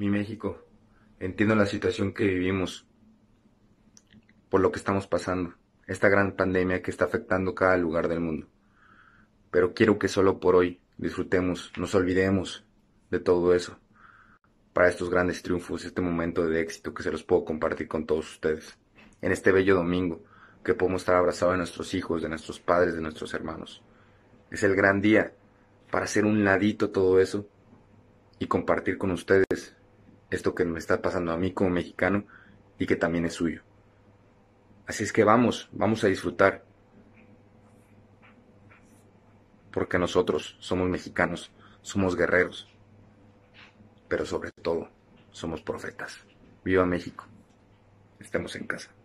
mi México, entiendo la situación que vivimos, por lo que estamos pasando, esta gran pandemia que está afectando cada lugar del mundo. Pero quiero que solo por hoy disfrutemos, nos olvidemos de todo eso, para estos grandes triunfos, este momento de éxito que se los puedo compartir con todos ustedes, en este bello domingo que podemos estar abrazados de nuestros hijos, de nuestros padres, de nuestros hermanos. Es el gran día para hacer un ladito todo eso y compartir con ustedes esto que me está pasando a mí como mexicano y que también es suyo. Así es que vamos, vamos a disfrutar, porque nosotros somos mexicanos, somos guerreros, pero sobre todo somos profetas. Viva México, estemos en casa.